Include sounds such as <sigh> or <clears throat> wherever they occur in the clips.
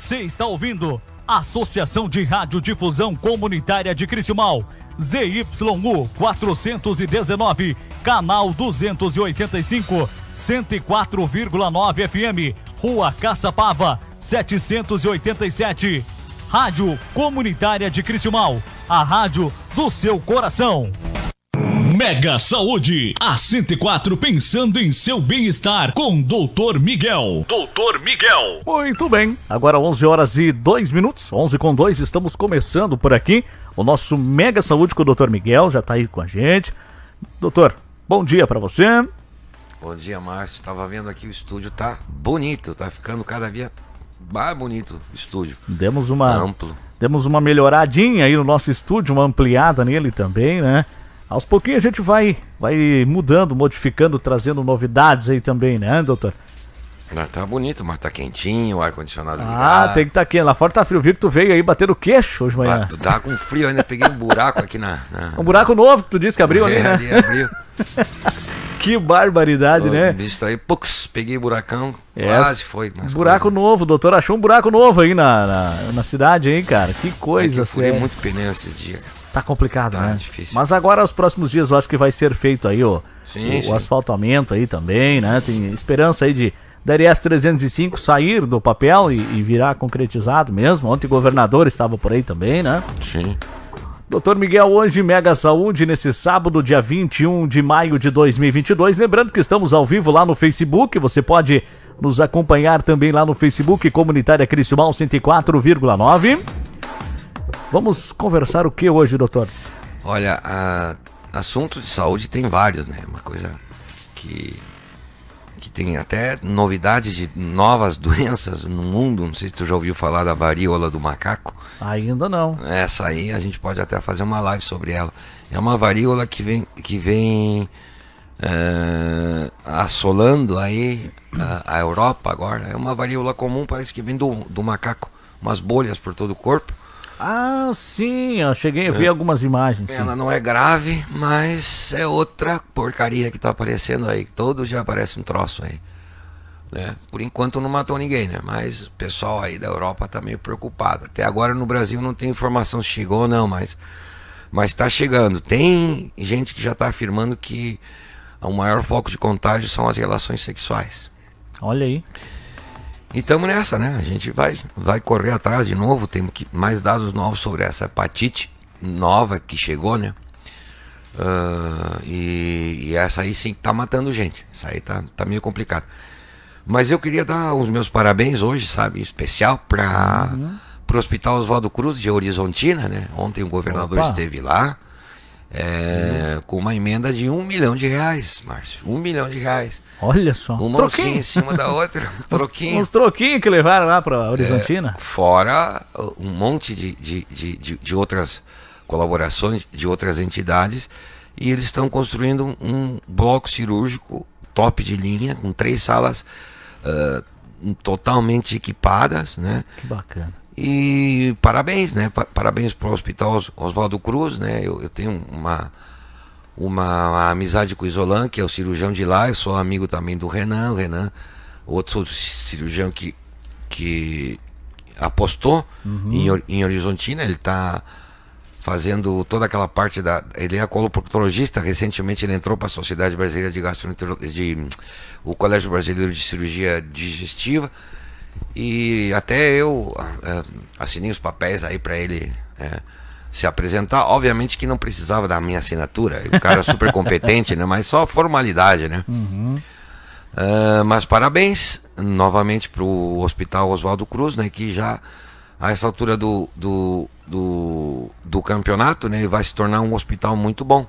Você está ouvindo Associação de Rádio Difusão Comunitária de Criciúmal, ZYU 419, canal 285, 104,9 FM, Rua Caçapava, 787. Rádio Comunitária de Criciúmal, a rádio do seu coração. Mega Saúde. A 104 pensando em seu bem-estar com Dr. Miguel. Dr. Miguel. Muito bem. Agora 11 horas e 2 minutos, 11 com 2, estamos começando por aqui o nosso Mega Saúde com o Dr. Miguel, já está aí com a gente. Doutor, bom dia para você. Bom dia, Márcio. Estava vendo aqui o estúdio, tá bonito, tá ficando cada dia mais bonito o estúdio. Demos uma amplo. Demos uma melhoradinha aí no nosso estúdio, uma ampliada nele também, né? Aos pouquinhos a gente vai, vai mudando, modificando, trazendo novidades aí também, né, doutor? Não, tá bonito, mas tá quentinho, o ar-condicionado ah, ligado. Ah, tem que estar tá quente. Lá fora tá frio. Viu que tu veio aí bater o queixo hoje manhã. Ah, tá com frio ainda, peguei um buraco aqui na, na, Um buraco novo que tu disse que abriu é, ali, né? Ali abriu. <laughs> que barbaridade, né? Me aí, pux, peguei buracão, é, quase foi. Buraco novo, doutor achou um buraco novo aí na, na, na cidade, hein, cara? Que coisa, é que Eu furei muito pneu esses dias, cara. Tá complicado, tá, né? Difícil. Mas agora, os próximos dias, eu acho que vai ser feito aí, ó. Sim, o, sim. o asfaltamento aí também, né? Tem esperança aí de DRS 305 sair do papel e, e, virar concretizado mesmo. Ontem o governador estava por aí também, né? Sim. Doutor Miguel, hoje Mega Saúde, nesse sábado, dia 21 de maio de 2022. Lembrando que estamos ao vivo lá no Facebook, você pode nos acompanhar também lá no Facebook Comunitária Criciúma 104,9. Vamos conversar o que hoje, doutor? Olha, a, assunto de saúde tem vários, né? Uma coisa que, que tem até novidades de novas <laughs> doenças no mundo. Não sei se tu já ouviu falar da varíola do macaco. Ainda não. Essa aí a gente pode até fazer uma live sobre ela. É uma varíola que vem, que vem é, assolando aí a Europa agora. É uma varíola comum, parece que vem do, do macaco, umas bolhas por todo o corpo. Ah, sim, eu cheguei a ver é. algumas imagens. Ela sim. não é grave, mas é outra porcaria que tá aparecendo aí. Todo já aparece um troço aí. Né? Por enquanto não matou ninguém, né? Mas o pessoal aí da Europa tá meio preocupado. Até agora no Brasil não tem informação se chegou ou não, mas mas está chegando. Tem gente que já está afirmando que o maior foco de contágio são as relações sexuais. Olha aí. E estamos nessa, né? A gente vai, vai correr atrás de novo, temos que, mais dados novos sobre essa hepatite nova que chegou, né? Uh, e, e, essa aí sim tá matando gente. Isso aí tá, tá meio complicado. Mas eu queria dar os meus parabéns hoje, sabe? Especial para uhum. o Hospital Oswaldo Cruz de Horizontina, né? Ontem o governador Opa. esteve lá. É, com uma emenda de um milhão de reais, Márcio. Um milhão de reais. Olha só. Uma troquinho. em cima da outra. <laughs> Um troquinho. Uns, troquinhos que levaram lá para é, Horizontina. É, fora uh, um monte de, de, de, de, outras colaborações, de outras entidades. E eles estão construindo um bloco cirúrgico top de linha, com três salas uh, totalmente equipadas. Né? Que bacana. E parabéns, né? Parabéns para o Hospital Oswaldo Cruz, né? Eu, eu, tenho uma, uma amizade com o Isolan, que é o cirurgião de lá, eu sou amigo também do Renan, o Renan, outro cirurgião que, que apostou uhum. em, em Horizontina, ele está fazendo toda aquela parte da. Ele é coloproctologista, recentemente ele entrou para a Sociedade Brasileira de Gastroenterologia, de, o Colégio Brasileiro de Cirurgia Digestiva. E até eu é, assinei os papéis aí para ele é, se apresentar. Obviamente que não precisava da minha assinatura. O cara é super competente, né? Mas só formalidade, né? Uhum. Uh, mas parabéns novamente para o Hospital Oswaldo Cruz, né? Que já a essa altura do, do, do, do campeonato, né? Vai se tornar um hospital muito bom.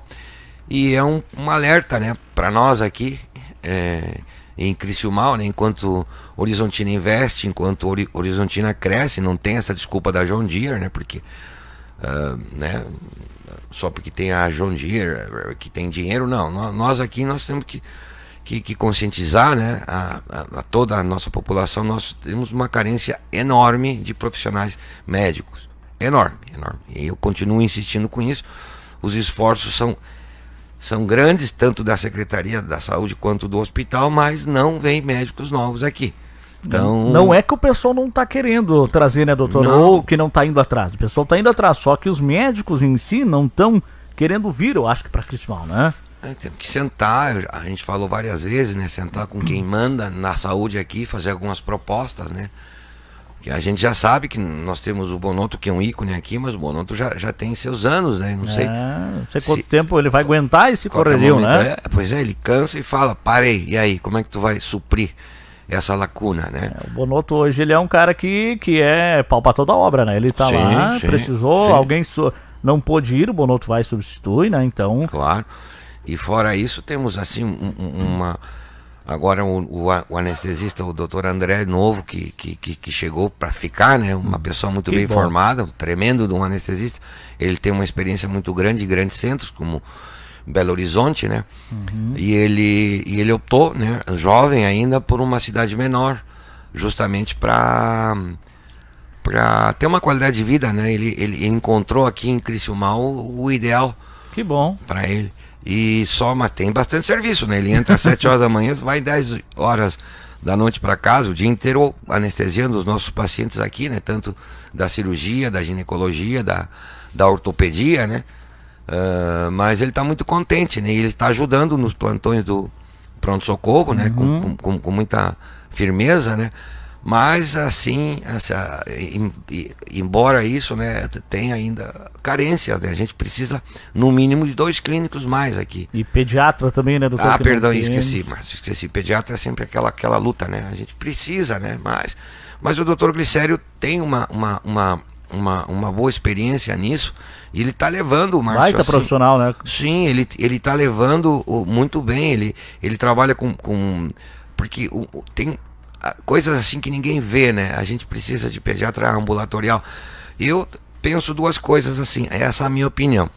E é um, um alerta, né? Para nós aqui. É, em Criciúma, né? enquanto Horizontina investe, enquanto Horizontina cresce, não tem essa desculpa da John Deere, né? Porque, uh, né? Só porque tem a John Deere eh, que tem dinheiro, não. Nós aqui nós temos que, que, que conscientizar, né? A, a, a, toda a nossa população, nós temos uma carência enorme de profissionais médicos, enorme, enorme. E eu continuo insistindo com isso. Os esforços são são grandes, tanto da Secretaria da Saúde quanto do hospital, mas não vem médicos novos aqui. Então... Não é que o pessoal não está querendo trazer, né, doutor? Não. Ou que não está indo atrás. O pessoal está indo atrás, só que os médicos em si não estão querendo vir, eu acho que para Crismal, né? É, temos que sentar, a gente falou várias vezes, né? Sentar com quem manda na saúde aqui, fazer algumas propostas, né? Que a gente já sabe que nós temos o Bonotto, que é um ícone aqui, mas o Bonotto já, já tem seus anos, né? Não sei. É, não sei quanto se, tempo ele vai aguentar esse correrio, né? É, pois é, ele cansa e fala, parei, e aí, como é que tu vai suprir? essa lacuna, né? É, o Bonotto hoje ele é um cara que, que é palpa toda a obra, né? Ele tá sim, lá, sim, precisou, sim. alguém so, não pôde ir, o Bonotto vai e substitui, né? Então... Claro. E fora isso, temos assim um, uma Agora o, o, o anestesista, o doutor André Novo, que, que, que chegou para ficar, né? Uma hum, pessoa muito que bem bom. formada, um tremendo de um anestesista. Ele tem uma experiência muito grande em grandes centros, como Belo Horizonte, né? Uhum. E, ele, e ele optou, né, jovem ainda, por uma cidade menor, justamente para para ter uma qualidade de vida, né? Ele, ele encontrou aqui em Criciúma o, o ideal. Que bom. Para ele. E só, mas tem bastante serviço, né? Ele entra às 7 <laughs> horas da manhã, vai 10 horas da noite para casa, o dia inteiro anestesiando os nossos pacientes aqui, né? Tanto da cirurgia, da ginecologia, da, da ortopedia, né? Uh, mas ele está muito contente, né? Ele está ajudando nos plantões do pronto-socorro, né? Uhum. Com, com, com, muita firmeza, né? Mas assim, assim em, embora isso, né, tem ainda carência, né? a gente precisa no mínimo de dois clínicos mais aqui. E pediatra também, né, doutor? Ah, perdão, esqueci, mas esqueci. Pediatra é sempre aquela, aquela luta, né? A gente precisa, né? Mas, mas o doutor Glicério tem uma, uma, uma uma, uma boa experiência nisso. E ele está levando o Márcio. Baita assim, profissional, né? Sim, ele está levando o, muito bem. Ele, ele trabalha com. com porque o, tem, coisas assim que ninguém vê, né? A gente precisa de pediatra ambulatorial. Eu penso duas coisas assim, essa é a minha opinião.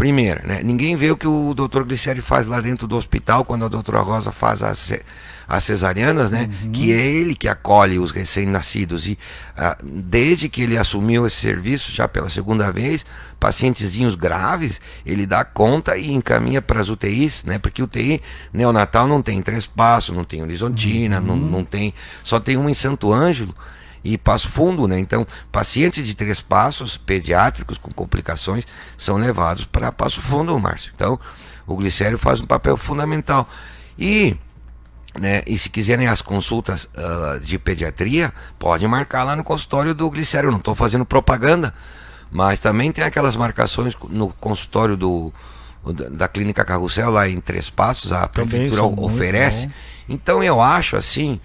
Primeira, né? ninguém vê o que o doutor Glicério faz lá dentro do hospital quando a doutora Rosa faz as, as cesarianas, né? Uhum. Que é ele que acolhe os recém-nascidos. E ah, desde que ele assumiu esse serviço, já pela segunda vez, pacientezinhos graves, ele dá conta e encaminha para as UTIs, né? Porque UTI neonatal não tem passos, não tem horizontina, uhum. não, não tem. Só tem uma em Santo Ângelo e Passo Fundo, né? Então, pacientes de três passos, pediátricos com complicações, são levados para Passo Fundo, Márcio. Então, o glicério faz um papel fundamental. E né? E se quiserem as consultas uh, de pediatria, pode marcar lá no consultório do Glicério. Eu não estou fazendo propaganda, mas também tem aquelas marcações no consultório do da clínica Carrossel lá em Três Passos, a prefeitura oferece. Então eu acho assim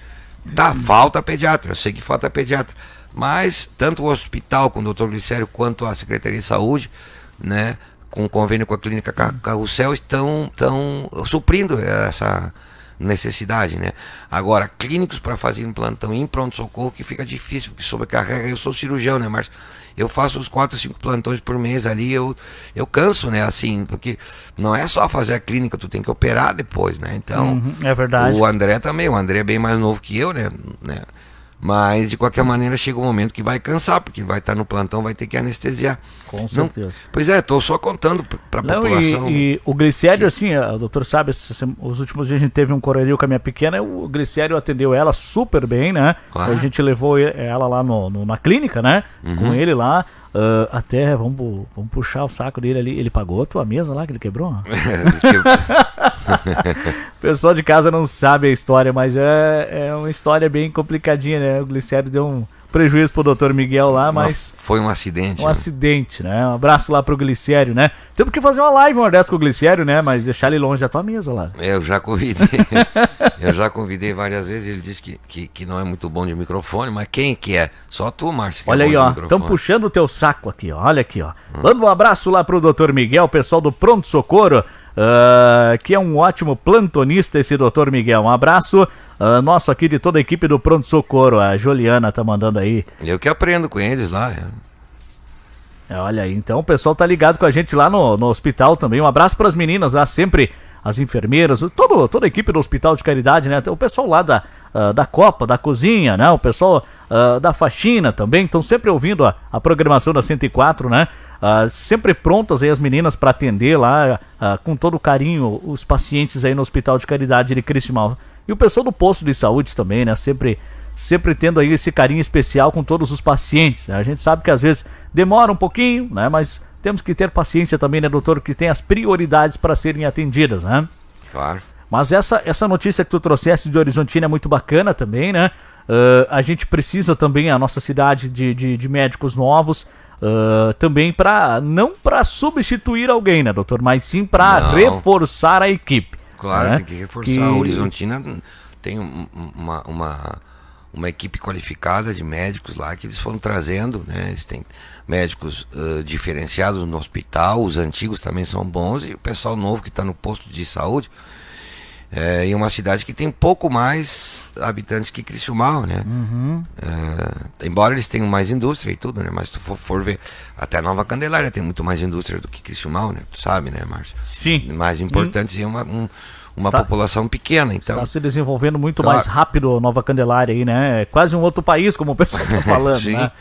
Tá, falta pediatra, eu sei que falta pediatra. Mas tanto o hospital com o doutor Glicério quanto a Secretaria de Saúde, né, com convênio com a clínica Carrossel, estão, estão suprindo essa necessidade, né? Agora, clínicos para fazer implantão em pronto-socorro que fica difícil, porque sobrecarrega. Eu sou cirurgião, né, Márcio? eu faço uns 4, 5 plantões por mês ali, eu, eu canso, né? Assim, porque não é só fazer a clínica, tu tem que operar depois, né? Então, uhum, é verdade. O André também, o André é bem mais novo que eu, né? né? Mas, de qualquer maneira, chega um momento que vai cansar, porque vai estar no plantão, vai ter que anestesiar. Com certeza. Não, pois é, estou só contando para a população. E, e o glicério, que... assim, o doutor sabe, os últimos dias a gente teve um coralil com a minha pequena, o glicério atendeu ela super bem, né? Claro. A gente levou ela lá no, no na clínica, né? Uhum. Com ele lá. Uh, até, vamos, vamos puxar o saco dele ali. Ele pagou a tua mesa lá que ele quebrou? <laughs> o pessoal de casa não sabe a história, mas é, é uma história bem complicadinha, né? O Glicério deu um, prejuízo pro doutor Miguel lá, mas. foi um acidente. Um né? acidente, né? Um abraço lá pro Glicério, né? Temos que fazer uma live uma dessa com o Glicério, né? Mas deixar ele longe da tua mesa lá. É, eu já convidei. <laughs> eu já convidei várias vezes. Ele disse que, que, que, não é muito bom de microfone, mas quem que é? Só tu, Márcio. É Olha é aí, ó. Estão puxando o teu saco aqui, ó. Olha aqui, ó. Hum. Manda um abraço lá pro doutor Miguel, pessoal do Pronto Socorro uh, que é um ótimo plantonista esse doutor Miguel. Um abraço uh, nosso aqui de toda a equipe do Pronto Socorro. A Juliana tá mandando aí. Eu que aprendo com eles lá. É, olha aí, então o pessoal tá ligado com a gente lá no, no hospital também. Um abraço para as meninas lá sempre as enfermeiras, todo, toda a equipe do Hospital de Caridade, né? O pessoal lá da, uh, da Copa, da Cozinha, né? O pessoal uh, da Faxina também, estão sempre ouvindo a, a programação da 104, né? Ah, sempre prontas aí as meninas para atender lá uh, com todo carinho os pacientes aí no Hospital de Caridade de Cristimal. E o pessoal do posto de saúde também, né? Sempre, sempre tendo aí esse carinho especial com todos os pacientes. Né? A gente sabe que às vezes demora um pouquinho, né? Mas temos que ter paciência também, né, doutor? Que tem as prioridades para serem atendidas, né? Claro. Mas essa, essa notícia que tu trouxeste de Horizontina é muito bacana também, né? Uh, a gente precisa também, a nossa cidade, de, de, de médicos novos. Uh, também para não para substituir alguém, né, doutor, mas sim para reforçar a equipe. Claro, né? tem que reforçar. Que... A Horizontina tem uma, uma, uma equipe qualificada de médicos lá que eles foram trazendo, né? Eles têm médicos uh, diferenciados no hospital, os antigos também são bons e o pessoal novo que está no posto de saúde é, em uma cidade que tem pouco mais habitantes que Criciúmal, né? Uhum. É, embora eles tenham mais indústria e tudo, né? Mas se tu for, for, ver, até Nova Candelária tem muito mais indústria do que Criciúmal, né? Tu sabe, né, Márcio? Sim. Mais importantes uhum. e uma, um, uma está, população pequena, então. Está se desenvolvendo muito claro. Então, mais rápido Nova Candelária aí, né? É quase um outro país, como o pessoal está <laughs> falando, Sim. né?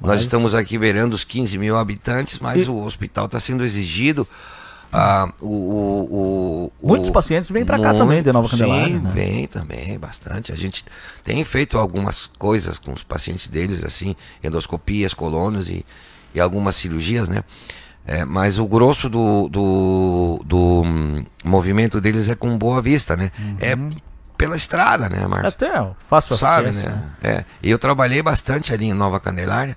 Nós estamos aqui beirando os 15 mil habitantes, mas e... o hospital está sendo exigido ah, o, o, o, Muitos pacientes vêm para cá também de Nova Candelária. Sim, né? vem também, bastante. A gente tem feito algumas coisas com os pacientes deles, assim, endoscopias, colônios e, e algumas cirurgias, né? É, mas o grosso do, do, do, hum, movimento deles é com Boa Vista, né? É uhum. É pela estrada, né, Marcos? Até, eu faço acesso. Sabe, né? né? É. Eu trabalhei bastante ali em Nova Candelária.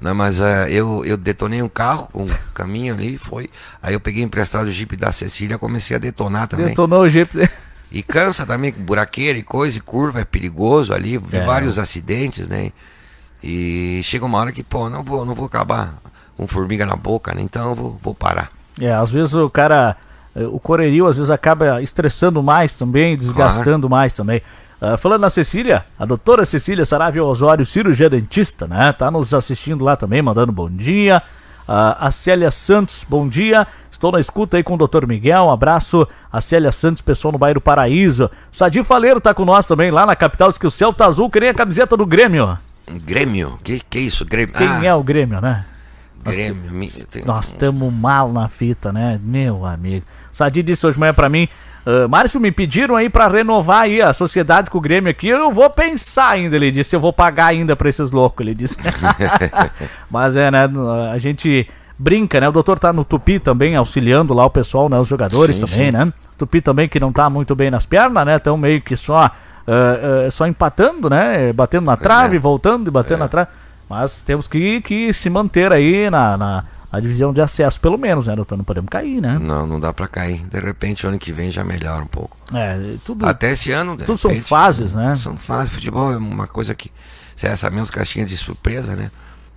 Né? Mas eh, eu, eu detonei um carro, um caminho ali, foi. Aí eu peguei emprestado o Jeep da Cecília, comecei a detonar também. Detonou o Jeep. E cansa também, buraqueira e coisa, e curva, é perigoso ali, é. vários acidentes, né? E chega uma hora que, pô, não vou, não vou acabar com formiga na boca, né? Então eu vou, vou parar. É, às vezes o cara, eh, o coreril às vezes acaba estressando mais também, desgastando claro. mais também. Uh, falando na Cecília, a doutora Cecília Saravia Osório, cirurgia dentista, né? Tá nos assistindo lá também, mandando bom dia. Uh, a Célia Santos, bom dia. Estou na escuta aí com o doutor Miguel. Um abraço. A Célia Santos, pessoal no bairro Paraíso. Sadi Faleiro tá com nós também, lá na capital. Diz que o céu tá azul, que nem a camiseta do Grêmio. Grêmio? Que que é isso? Grêmio? Quem ah. é o Grêmio, né? Grêmio. Nós estamos mal na fita, né? Meu amigo. Sadi disse hoje de manhã para mim ah, Márcio, me pediram aí para renovar aí a sociedade com o Grêmio aqui. Eu vou pensar ainda, ele disse. Eu vou pagar ainda para esses loucos, ele disse. <laughs> <laughs> Mas é, né? A gente brinca, né? O doutor tá no Tupi também, auxiliando lá o pessoal, né? Os jogadores sim, também, sim. né? Tupi também que não tá muito bem nas pernas, né? Tão meio que só, uh, uh, só empatando, né? Batendo na trave, <laughs> é. voltando e batendo é. na trave. Mas temos que, que se manter aí na, na a divisão de acesso, pelo menos, né, doutor? Não podemos cair, né? Não, não dá para cair. De repente, ano que vem já melhora um pouco. É, tudo. Até esse ano. Tudo repente, são fases, né? São fases. Futebol é uma coisa que. Você é essa menos caixinha de surpresa, né?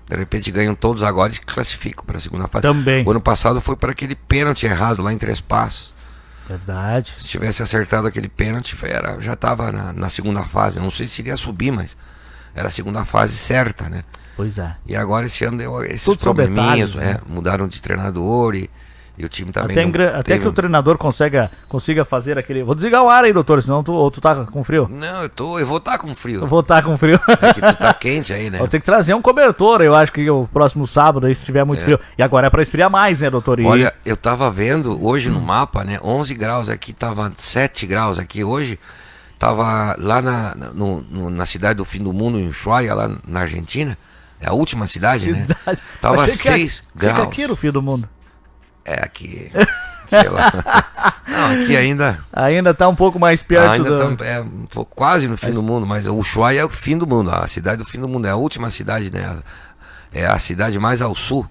De repente ganham todos agora e classificam para a segunda fase. Também. O ano passado foi para aquele pênalti errado lá em Três Passos. Verdade. Se tivesse acertado aquele pênalti, era, já estava na, na segunda fase. Não sei se iria subir, mas era a segunda fase certa, né? Pois é. E agora esse ano deu esses Tudo probleminhas, detalhes, né? né? mudaram de treinador e, e o time também. Até, não, até que o treinador consiga, consiga fazer aquele. Vou desligar o ar aí, doutor, senão tu, ou tu tá com frio. Não, eu, tô, eu vou estar tá com frio. Eu vou estar tá com frio. É que tu tá quente aí, né? <laughs> Vou ter que trazer um cobertor, eu acho que o próximo sábado, aí, se tiver muito é. frio. E agora é para esfriar mais, né, doutor? E... Olha, eu tava vendo hoje no mapa, né? 11 graus aqui, tava 7 graus aqui hoje. Tava lá na, no, no, na cidade do fim do mundo, em Ushuaia, lá na Argentina. É a última cidade, né? cidade. né? Tava 6 graus. aqui no fim do mundo. É, aqui. sei lá. <laughs> Não, aqui ainda. Ainda tá um pouco mais perto ainda do. Tá, é, quase no fim mas... do mundo, mas o Ushuaia é o fim do mundo, a cidade do fim do mundo. É a última cidade, né? É a cidade mais ao sul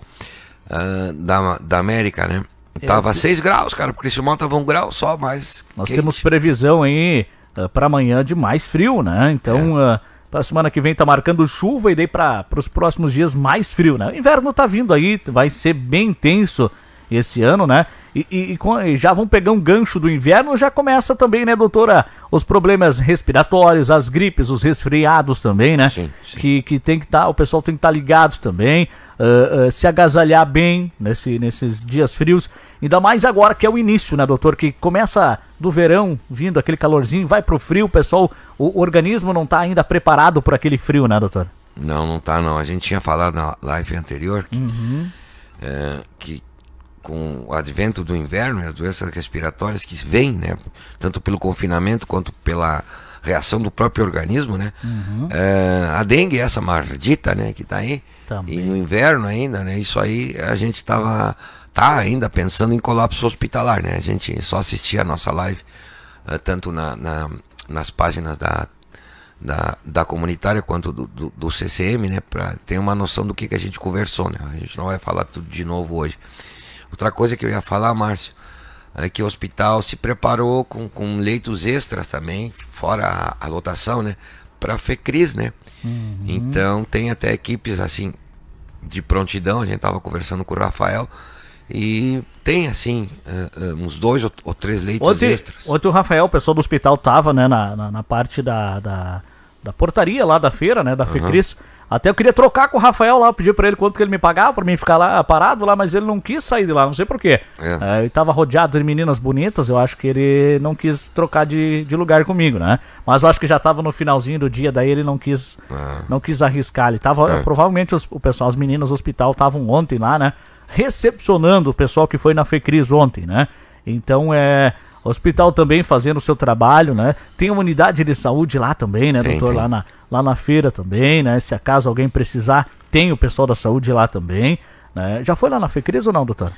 uh, da, da América, né? É, tava 6 graus, cara, porque esse mal tava um grau só, mas. Nós quente. temos previsão aí ah, para amanhã de mais frio, né? Então, é. uh, ah, para a semana que vem tá marcando chuva e daí para os próximos dias mais frio, né? O inverno tá vindo aí, vai ser bem intenso esse ano, né? E, e, e, já vão pegar um gancho do inverno, já começa também, né, doutora? Os problemas respiratórios, as gripes, os resfriados também, né? Sim, sim. Que, que tem que estar, tá, o pessoal tem que estar tá ligado também, uh, uh, se agasalhar bem nesse, nesses dias frios. Ainda mais agora que é o início, né, doutor? Que começa do verão vindo aquele calorzinho, vai pro frio, o pessoal, o organismo não tá ainda preparado para aquele frio, né, doutor? Não, não tá não. A gente tinha falado na live anterior que, uhum. é, que com o advento do inverno, as doenças respiratórias que vêm, né, tanto pelo confinamento quanto pela reação do próprio organismo, né? Uhum. É, a dengue, essa mardita, né, que tá aí, Também. e no inverno ainda, né? Isso aí a gente tava tá ainda pensando em colapso hospitalar, né? A gente só assistia a nossa live, uh, tanto na, na, nas páginas da, da, da comunitária quanto do, do, do, CCM, né? Pra ter uma noção do que, que a gente conversou, né? A gente não vai falar tudo de novo hoje. Outra coisa que eu ia falar, Márcio, é que o hospital se preparou com, com leitos extras também, fora a, a lotação, né? Para a FECRIS, né? Uhum. Então tem até equipes assim de prontidão, a gente estava conversando com o Rafael, e tem, assim, uh, uns dois ou, ou três leitos ontem, extras. Ontem o Rafael, o pessoal do hospital, tava, né, na, na, na parte da, da, da, portaria lá da feira, né, da uhum. FECRIS. Até eu queria trocar com o Rafael lá, pedir para ele quanto que ele me pagava para mim ficar lá parado lá, mas ele não quis sair de lá, não sei porquê. É. é. ele tava rodeado de meninas bonitas, eu acho que ele não quis trocar de, de lugar comigo, né? Mas acho que já tava no finalzinho do dia, daí ele não quis é. não quis arriscar. Ele tava. É. Provavelmente os, o pessoal, as meninas do hospital estavam ontem lá, né? recepcionando o pessoal que foi na FECRIS ontem, né? Então é. Hospital também fazendo o seu trabalho, né? Tem uma unidade de saúde lá também, né, tem, doutor? Tem. Lá, na, lá na feira também, né? Se acaso alguém precisar, tem o pessoal da saúde lá também. Né? Já foi lá na FECRIS ou não, doutor?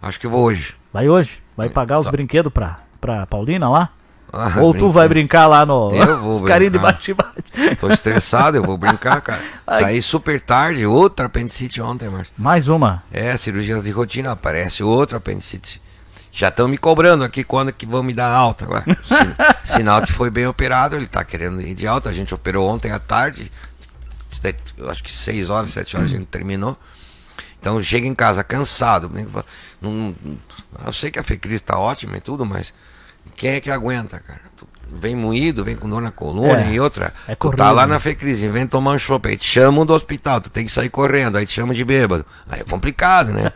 Acho que vou hoje. Vai hoje? Vai pagar os tá. brinquedos pra, pra Paulina lá? Ah, Ou tu vai brincar lá no. Eu vou <laughs> Os carinhos de bate-bate. Tô estressado, eu vou brincar, cara. <laughs> Saí super tarde, outra apendicite ontem, Márcio. Mais uma? É, cirurgia de rotina, aparece outra apendicite. Já estão me cobrando aqui quando que vão me dar alta agora. <laughs> Sinal que foi bem operado, ele tá querendo ir de alta. A gente operou ontem à tarde, acho que 6 horas, 7 horas a gente terminou. Então chega em casa cansado. Né? Não, eu sei que a Fecris está ótima e tudo, mas quem é que aguenta, cara? Tu vem moído, vem com dor na coluna é, e outra. É tu tá lá né? na Fecris, vem tomar um chope, aí te chamam do hospital, tu tem que sair correndo, aí te chamam de bêbado. Aí é complicado, né?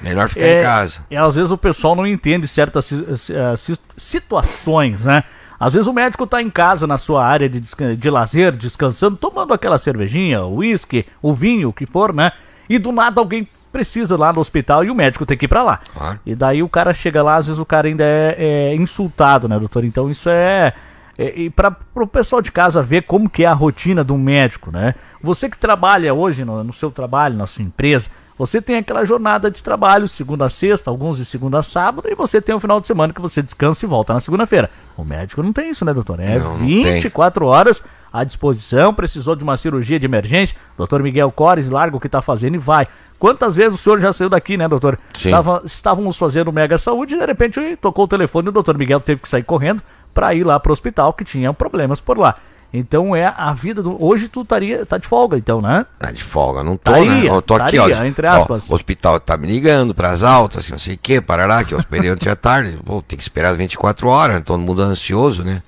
Melhor ficar é, em casa. E é, às vezes o pessoal não entende certas eh, situações, né? Às vezes o médico tá em casa, na sua área de, desca de lazer, descansando, tomando aquela cervejinha, o uísque, o vinho, o que for, né? E do nada alguém precisa lá no hospital e o médico tem que ir para lá. Claro. E daí o cara chega lá, às vezes o cara ainda é, é insultado, né, doutor? Então isso é. é e para o pessoal de casa ver como que é a rotina de um médico, né? Você que trabalha hoje no, no seu trabalho, na sua empresa, você tem aquela jornada de trabalho, segunda a sexta, alguns de segunda a sábado, e você tem o um final de semana que você descansa e volta na segunda-feira. O médico não tem isso, né, doutor? É não, 24 não horas à disposição. Precisou de uma cirurgia de emergência. Doutor Miguel Cores, larga o que está fazendo e vai. Quantas vezes o senhor já saiu daqui, né, doutor? Sim. estávamos fazendo Mega Saúde e de repente tocou o telefone e o doutor Miguel teve que sair correndo para ir lá para o hospital, que tinha problemas por lá. Então é a vida do. Hoje tu estaria tá de folga, então, né? Tá de folga, não tô, taria, né? Eu tô aqui, taria, ó. Entre aspas. Ó, o hospital tá me ligando pras altas, assim, não sei o quê, parará, que eu esperei ontem à é tarde. Pô, tem que esperar as 24 horas, né? todo mundo ansioso, né?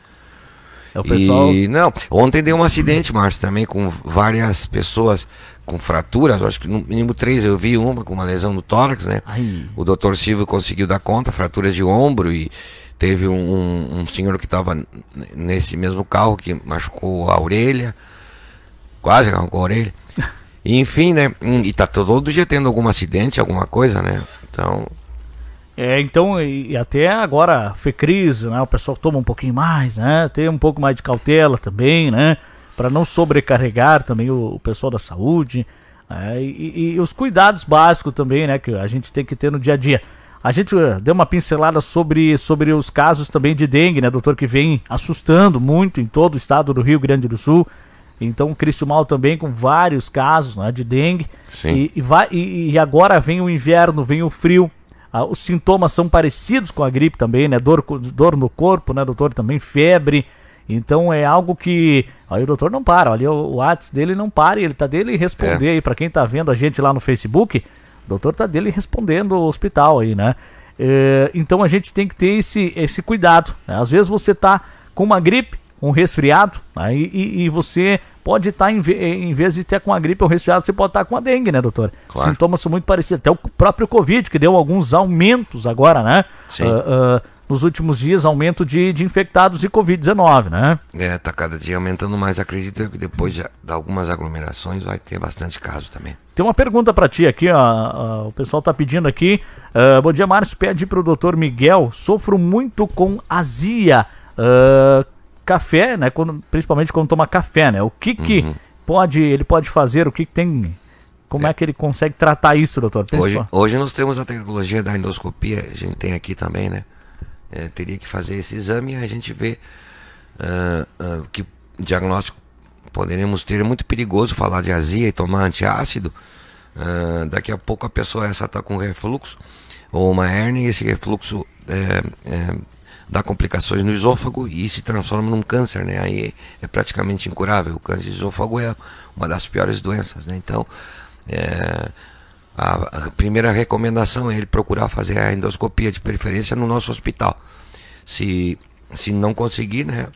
É o pessoal. E, não, ontem deu um acidente, Márcio, também com várias pessoas com fraturas, acho que no mínimo três eu vi uma com uma lesão no tórax, né? Ai. O doutor Silvio conseguiu dar conta, fraturas de ombro e teve um, um senhor que estava nesse mesmo carro que machucou a orelha, quase arrancou a orelha. <laughs> Enfim, né? Hum, e tá todo dia tendo algum acidente, alguma coisa, né? Então, é, então, e, e até agora, crise né, o pessoal toma um pouquinho mais, né, tem um pouco mais de cautela também, né, para não sobrecarregar também o, o pessoal da saúde, né, e, e, os cuidados básicos também, né, que a gente tem que ter no dia a dia. A gente eh, deu uma pincelada sobre, sobre os casos também de dengue, né, doutor, que vem assustando muito em todo o estado do Rio Grande do Sul, então, o Cristo Mal também com vários casos né, de dengue. Sim. E, e, vai, e, e, agora vem o inverno, vem o frio. Ah, os sintomas são parecidos com a gripe também, né? Dor, dor no corpo, né, doutor? Também febre. Então é algo que. Aí o doutor não para, ali o WhatsApp dele não para, ele tá dele responder é. aí, para quem tá vendo a gente lá no Facebook, o doutor tá dele respondendo o hospital aí, né? É, então a gente tem que ter esse, esse cuidado. Né? Às vezes você tá com uma gripe, um resfriado, aí né? e, e você pode estar, tá em, em, vez de ter com a gripe ou resfriado, você pode estar tá com a dengue, né, doutor? Claro. Sintomas são muito parecidos. Até o próprio Covid, que deu alguns aumentos agora, né? Sim. Uh, uh, nos últimos dias, aumento de, de infectados e Covid-19, né? É, tá cada dia aumentando mais. Acredito eu que depois de, algumas aglomerações vai ter bastante caso também. Tem uma pergunta para ti aqui, ó, o pessoal tá pedindo aqui. Uh, bom dia, Márcio. Pede pro doutor Miguel. Sofro muito com azia. Uh, café, né? Quando, principalmente quando toma café, né? O que que uhum. pode, ele pode fazer, o que, que tem. Como é. é. que ele consegue tratar isso, doutor? hoje, hoje nós temos a tecnologia da endoscopia, a gente tem aqui também, né? É, teria que fazer esse exame e a gente vê uh, uh, que diagnóstico poderíamos ter. É muito perigoso falar de azia e tomar antiácido. Uh, daqui a pouco a pessoa essa está com refluxo ou uma hernia e esse refluxo é, é, dá complicações no esôfago e se transforma num câncer, né? Aí é praticamente incurável. O câncer de esôfago é uma das piores doenças, né? Então, é, a primeira recomendação é ele procurar fazer a endoscopia de preferência no nosso hospital. Se, se não conseguir, né?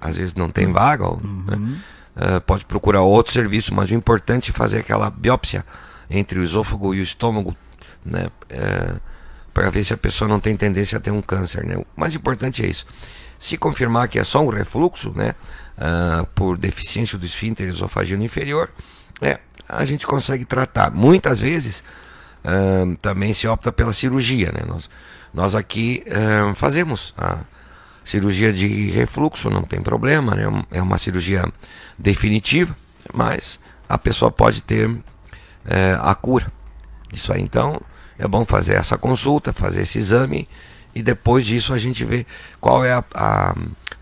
Às vezes não tem vaga, uhum. né? É, pode procurar outro serviço, mas o importante é fazer aquela biópsia entre o esôfago e o estômago, né? É, para ver se a pessoa não tem tendência a ter um câncer. Né? O mais importante é isso. Se confirmar que é só um refluxo, né, ah, por deficiência do esfíncter esofagino inferior, é a gente consegue tratar. Muitas vezes ah, também se opta pela cirurgia. Né? Nós, nós aqui ah, fazemos a cirurgia de refluxo, não tem problema, né? é uma cirurgia definitiva, mas a pessoa pode ter eh, a cura. Isso aí então é bom fazer essa consulta, fazer esse exame e depois disso a gente vê qual é a, a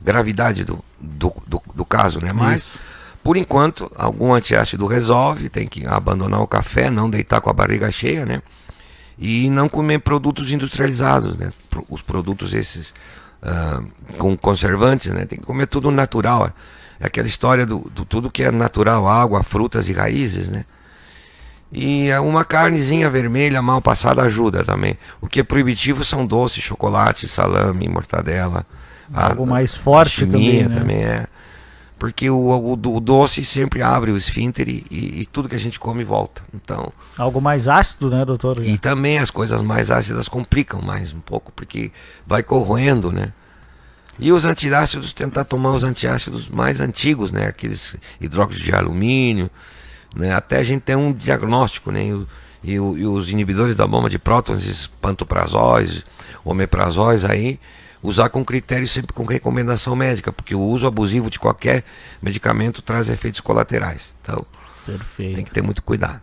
gravidade do, do, do, do, caso, né? Mas, Isso. por enquanto, algum antiácido resolve, tem que abandonar o café, não deitar com a barriga cheia, né? E não comer produtos industrializados, né? Os produtos esses uh, com conservantes, né? Tem que comer tudo natural. É aquela história do, do tudo que é natural, água, frutas e raízes, né? E é uma carnezinha vermelha mal passada ajuda também. O que é proibitivo são doces, chocolate, salame, mortadela. Algo a, mais forte também, né? também é. Porque o, o, o, doce sempre abre o esfíncter e, e, e, tudo que a gente come volta. Então, Algo mais ácido, né, doutor? E também as coisas mais ácidas complicam mais um pouco, porque vai corroendo, né? E os antiácidos, tentar tomar os antiácidos mais antigos, né? Aqueles hidróxidos de alumínio, né? Até a gente tem um diagnóstico, né? E, e, e os inibidores da bomba de prótons, espantoprazóis, pantoprazóis, omeprazóis, aí usar com critério sempre com recomendação médica, porque o uso abusivo de qualquer medicamento traz efeitos colaterais. Então, Perfeito. tem que ter muito cuidado.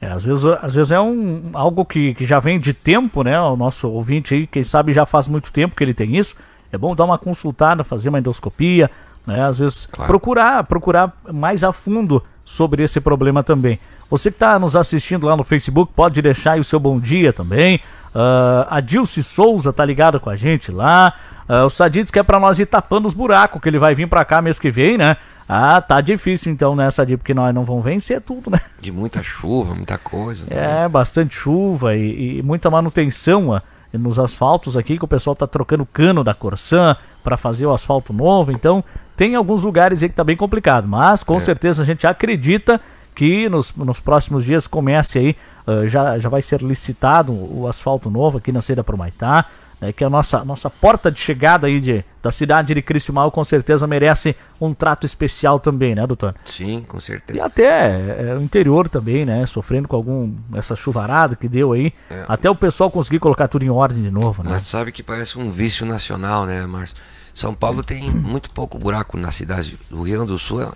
É, às, vezes, às vezes é um, algo que, que já vem de tempo, né? O nosso ouvinte aí, quem sabe já faz muito tempo que ele tem isso. É bom dar uma consultada, fazer uma endoscopia, né? Às vezes claro. procurar, procurar mais a fundo sobre esse problema também. Você que está nos assistindo lá no Facebook, pode deixar aí o seu bom dia também. Uh, a Dilce Souza tá ligada com a gente lá. Uh, o Sadi diz que é para nós ir tapando os buracos, que ele vai vir para cá mês que vem, né? Ah, tá difícil então, né, Sadi? Porque nós não vamos vencer é tudo, né? De muita chuva, muita coisa. Né? É, bastante chuva e, e muita manutenção nos asfaltos aqui, que o pessoal tá trocando cano da Corsan para fazer o asfalto novo. Então, tem alguns lugares aí que está bem complicado, mas com é. certeza a gente acredita que nos, nos próximos dias comece aí, uh, já, já vai ser licitado o asfalto novo aqui na para Promaitá, né, que é a nossa, nossa porta de chegada aí de, da cidade de Cristo Mal com certeza merece um trato especial também, né, doutor? Sim, com certeza. E até é, é, o interior também, né, sofrendo com algum essa chuvarada que deu aí, é. até o pessoal conseguir colocar tudo em ordem de novo, né? Mas sabe que parece um vício nacional, né, Márcio? São Paulo tem muito pouco buraco na cidade. O Rio Grande do Sul é,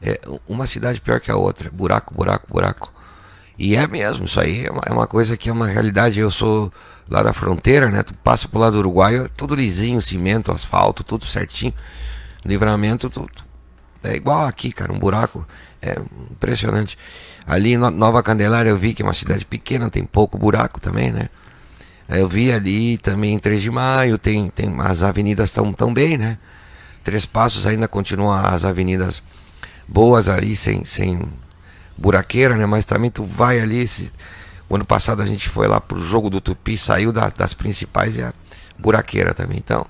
é, uma cidade pior que a outra. Buraco, buraco, buraco. E é mesmo, isso aí é uma, é uma, coisa que é uma realidade. Eu sou lá da fronteira, né? Tu passa pro lado do Uruguai, é tudo lisinho, cimento, asfalto, tudo certinho. Livramento, tudo. É igual aqui, cara, um buraco. É impressionante. Ali em Nova Candelária eu vi que é uma cidade pequena, tem pouco buraco também, né? Eu vi ali também em 3 de maio, tem, tem as avenidas estão tão bem, né? Três Passos ainda continua as avenidas boas aí, sem, sem buraqueira, né? Mas também tu vai ali. Se... O ano passado a gente foi lá pro jogo do Tupi, saiu da, das principais e a buraqueira também. Então,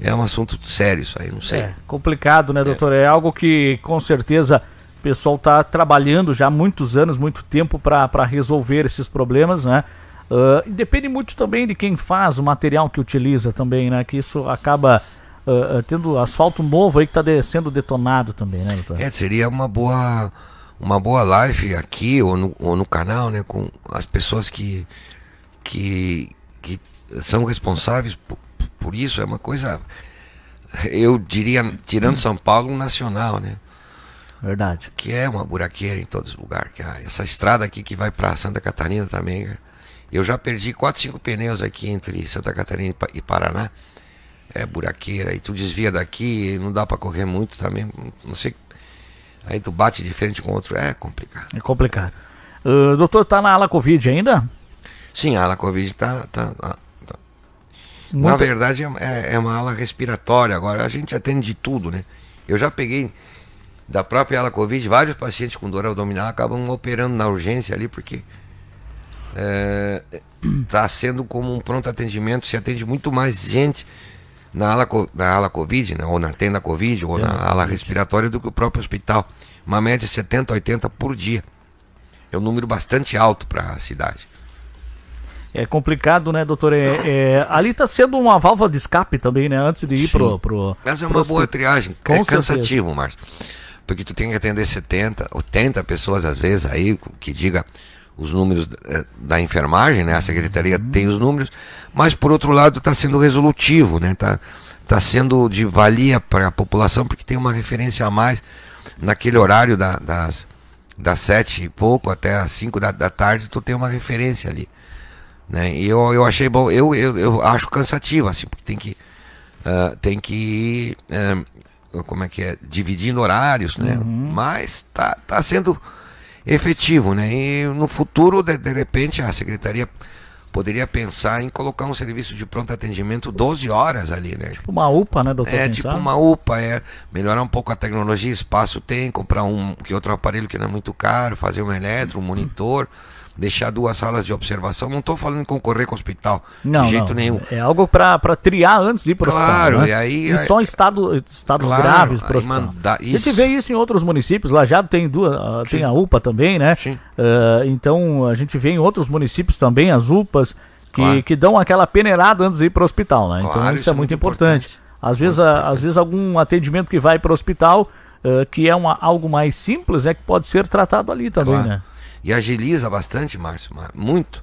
é um assunto sério isso aí, não sei. É complicado, né, é. doutor? É, é algo que com certeza o pessoal está trabalhando já há muitos anos, muito tempo para resolver esses problemas, né? Uh, depende muito também de quem faz o material que utiliza também, né? Que isso acaba uh, tendo asfalto novo aí que está de, sendo detonado também, né, doutor? É, seria uma boa uma boa live aqui ou no, ou no canal, né? Com as pessoas que, que, que são responsáveis por, por isso. É uma coisa, eu diria, tirando São Paulo, um nacional, né? Verdade. Que é uma buraqueira em todos os lugares. É essa estrada aqui que vai para Santa Catarina também, eu já perdi 4, 5 pneus aqui entre Santa Catarina e Paraná. É buraqueira, e tu desvia daqui, não dá para correr muito também, não sei. Aí tu bate de frente com outro, é complicado. É complicado. Uh, doutor, tá na ala Covid ainda? Sim, a ala Covid tá. tá, tá. Muito... Tá. Na verdade, é, é, é uma ala respiratória agora. A gente atende de tudo, né? Eu já peguei da própria ala Covid vários pacientes com dor abdominal acabam operando na urgência ali, porque está é, tá sendo como um pronto atendimento, se atende muito mais gente na ala, na ala Covid, né? ou na tenda Covid, ou na ala respiratória do que o próprio hospital. Uma média de 70, 80 por dia. É um número bastante alto para a cidade. É complicado, né, doutor? É, é, ali está sendo uma válvula de escape também, né? Antes de ir para pro, pro. Mas é uma boa triagem. Com é cansativo, Márcio. Porque tu tem que atender 70, 80 pessoas, às vezes, aí, que diga os números é, da enfermagem, né? a secretaria tem os números, mas por outro lado está sendo resolutivo, está né? Tá, tá sendo de valia para a população, porque tem uma referência a mais naquele horário da, das, das sete e pouco até as cinco da, da tarde, tu tem uma referência ali. Né? E eu, eu achei bom, eu, eu, eu acho cansativo, assim, porque tem que. Uh, tem que. Uh, como é que é? Dividindo horários, né? Uhum. Mas tá, tá sendo efetivo, né? E no futuro, de, de repente, a secretaria poderia pensar em colocar um serviço de pronto atendimento 12 horas ali, né? Tipo uma UPA, né, doutor? É, pensar? tipo uma UPA, é melhorar um pouco a tecnologia, espaço tem, comprar um que outro aparelho que não é muito caro, fazer um eletro, um monitor deixar duas salas de observação. Não estou falando em concorrer com o hospital, não, de jeito não. nenhum. É algo para triar antes de ir para Claro, né? e aí. E é- só estado, estados claro, graves para manda... isso. A gente vê isso em outros municípios, lá já tem duas, ah, Sim. tem a UPA também, né? Sim. Uh, então a gente vê em outros municípios também as UPAs que, claro. que dão aquela peneirada antes de ir para o hospital, né? Então, claro, então isso, é, é, muito, muito importante. importante. Às vezes, a, às vezes algum atendimento que vai para o hospital, uh, que é uma, algo mais simples, é que pode ser tratado ali também, né? E agiliza bastante, Márcio, muito.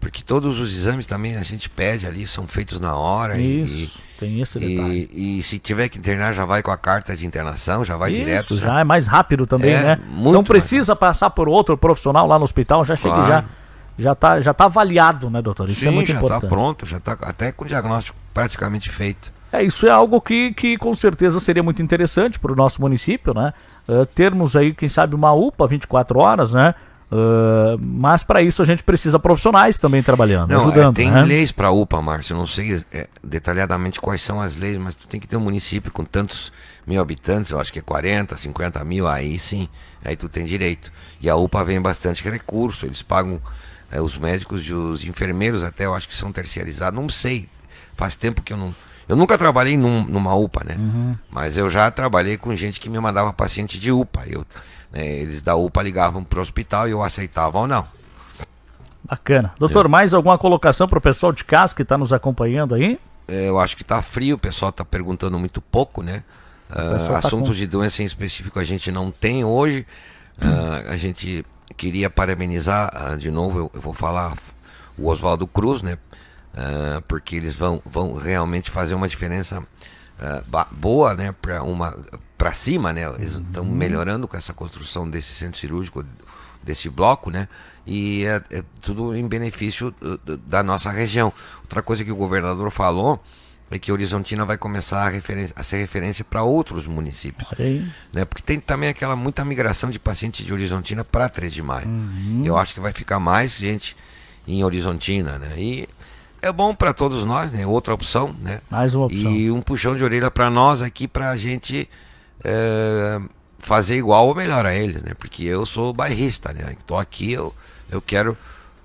Porque todos os exames também a gente pede ali, são feitos na hora. Isso, e, tem esse E, e, se tiver que internar, já vai com a carta de internação, já vai Isso, direto. Já, já é mais rápido também, é, né? Não precisa passar por outro profissional lá no hospital, já chega claro. já já está já tá avaliado, né, doutor? Isso é Sim, é muito já tá importante. já está pronto, já está até com o diagnóstico praticamente feito. É, isso é algo que, que com certeza seria muito interessante para o nosso município, né? Uh, termos aí, quem sabe, uma UPA 24 horas, né? Uh, mas para isso a gente precisa profissionais também trabalhando. Não, é, ajudando, é, tem né? leis para UPA, Márcio. Eu não sei é, detalhadamente quais são as leis, mas tu tem que ter um município com tantos mil habitantes, eu acho que é 40, 50 mil, aí sim, aí tu tem direito. E a UPA vem bastante recurso, eles pagam é, os médicos e os enfermeiros até, eu acho que são terceirizados, não sei. Faz tempo que eu não, eu nunca trabalhei num, numa UPA, né? Uhum. Mas eu já trabalhei com gente que me mandava paciente de UPA. Eu, né, eles da UPA ligavam para o hospital e eu aceitava ou não. Bacana. Doutor, eu... mais alguma colocação para o pessoal de casa que está nos acompanhando aí? É, eu acho que está frio, o pessoal está perguntando muito pouco, né? Uh, tá assuntos com... de doença em específico a gente não tem hoje. Uh, a gente queria parabenizar, uh, de novo, eu, eu, vou falar o Oswaldo Cruz, né? uh, porque eles vão, vão realmente fazer uma diferença uh, boa né, para uma para cima, né? Eles estão uhum. melhorando com essa construção desse centro cirúrgico, desse bloco, né? E é, é tudo em benefício ah, da nossa região. Outra coisa que o governador falou é que Horizontina vai começar a, a ser referência para outros municípios. Né? Porque tem também aquela muita migração de pacientes de Horizontina para 3 de maio. Uhum. Eu acho que vai ficar mais gente em Horizontina, né? E é bom para todos nós, né? Outra opção, né? Mais uma opção. E um puxão de orelha para nós aqui para a gente é, fazer igual ou melhor a eles, né? Porque eu sou bairrista, né? Estou aqui, eu, eu quero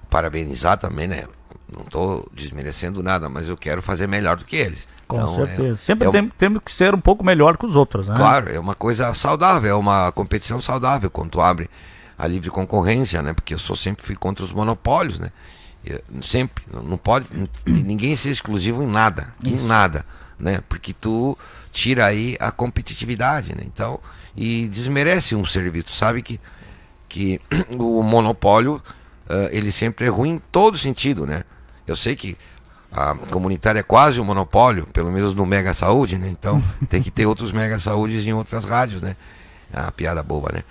parabenizar também, né? Não estou desmerecendo nada, mas eu quero fazer melhor do que eles. Com então, é certeza. É, Sempre é, temos que ser um pouco melhor que os outros, né? Claro, é uma coisa saudável, é uma competição saudável quando tu abre a livre concorrência, né? Porque eu sou sempre fui contra os monopólios, né? sempre não pode ninguém ser exclusivo em nada Isso. em nada né porque tu tira aí a competitividade né então e desmerece um serviço sabe que que <clears throat> o monopólio uh, ele sempre é ruim em todo sentido né eu sei que a comunitária é quase um monopólio pelo menos no mega saúde né então <laughs> tem que ter outros mega saúdes em outras rádios né é a piada boba né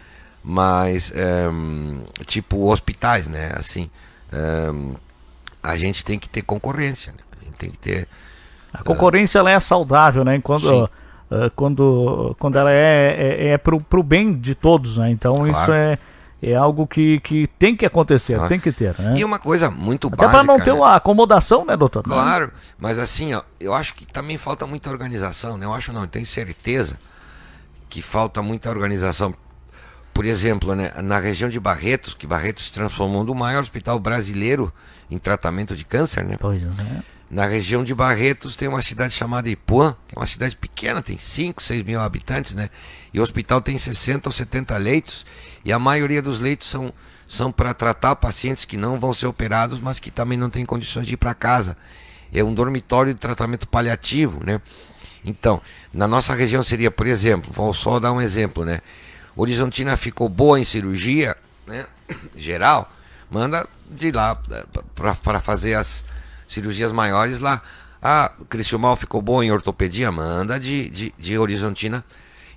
mas um, eh, tipo hospitais né assim a gente tem que ter concorrência. Né? A gente tem que ter. A concorrência ela é saudável, né? quando uh, quando, quando ela é, é, é pro, pro bem de todos, né? Então claro. isso é, é algo que, que tem que acontecer, claro. tem que ter, né? E uma coisa muito Até básica. Até para não ter né? uma acomodação, né, doutor? Claro, mas assim, ó, eu acho que também falta muita organização, né? Eu acho não, eu tenho certeza que falta muita organização por exemplo, né, na região de Barretos, que Barretos se transformou no maior hospital brasileiro em tratamento de câncer, né? Pois é. Né? Na região de Barretos tem uma cidade chamada Ipuã, que é uma cidade pequena, tem 5, 6 mil habitantes, né? E o hospital tem 60 ou 70 leitos, e a maioria dos leitos são, são para tratar pacientes que não vão ser operados, mas que também não têm condições de ir para casa. É um dormitório de tratamento paliativo, né? Então, na nossa região seria, por exemplo, vou só dar um exemplo, né? Horizontina ficou boa em cirurgia, né? Geral, manda de lá é, para fazer as cirurgias maiores lá. Ah, Cristiumal ficou bom em ortopedia, manda de, de, de Horizontina.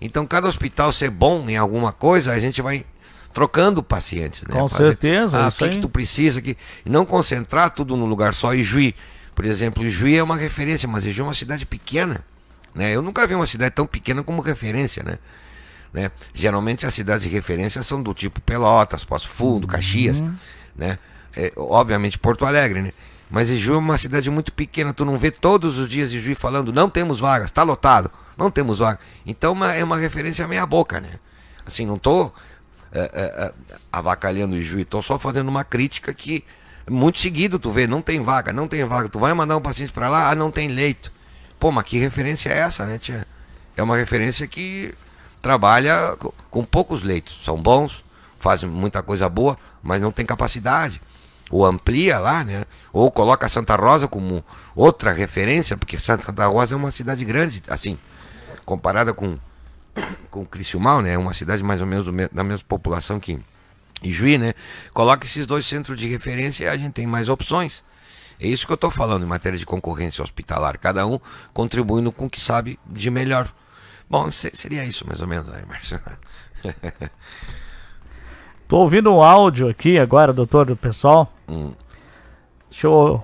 Então, cada hospital ser é bom em alguma coisa, a gente vai trocando pacientes, né? Com Fazer, certeza. Ah, o que, que, tu precisa que não concentrar tudo num lugar só. E Juí, por exemplo, Juí é uma referência, mas Juí é uma cidade pequena, né? Eu nunca vi uma cidade tão pequena como referência, né? Né? Geralmente as cidades de referência são do tipo Pelotas, Passo Fundo, Caxias, uhum. né? É, obviamente Porto Alegre, né? Mas Ijuí é uma cidade muito pequena, tu não vê todos os dias Ijuí falando, não temos vagas, está lotado, não temos vaga. Então uma, é uma referência meia boca, né? Assim, não tô é, é, é avacalhando Ijuí, tô só fazendo uma crítica que muito seguido tu vê, não tem vaga, não tem vaga. Tu vai mandar um paciente para lá, ah, não tem leito. Pô, mas que referência é essa, né, tia? É uma referência que trabalha com poucos leitos. São bons, fazem muita coisa boa, mas não tem capacidade. Ou amplia lá, né? Ou coloca Santa Rosa como outra referência, porque Santa Rosa é uma cidade grande, assim, comparada com com Criciúmal, né? É uma cidade mais ou menos da mesma população que Ijuí, né? Coloca esses dois centros de referência e a gente tem mais opções. É isso que eu estou falando em matéria de concorrência hospitalar, cada um contribuindo com o que sabe de melhor. Bom, seria isso mais ou menos, né, Marcelo? Tô ouvindo um áudio aqui agora, doutor, do pessoal. Hum. Deixa eu... eu.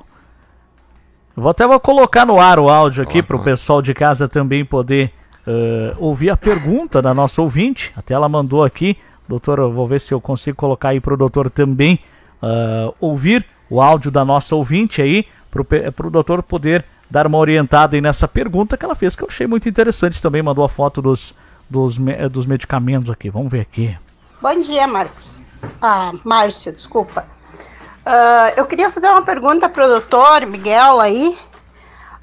Vou até vou colocar no ar o áudio aqui para o pessoal de casa também poder uh, ouvir a pergunta da nossa ouvinte. Até ela mandou aqui. Doutor, vou ver se eu consigo colocar aí para o doutor também uh, ouvir o áudio da nossa ouvinte aí, para o doutor poder dar uma orientada aí nessa pergunta que ela fez, que eu achei muito interessante também. Mandou a foto dos, dos, eh, dos medicamentos aqui. Vamos ver aqui. Bom dia, Marcos. Ah, Márcia, desculpa. Uh, eu queria fazer uma pergunta para o doutor Miguel aí.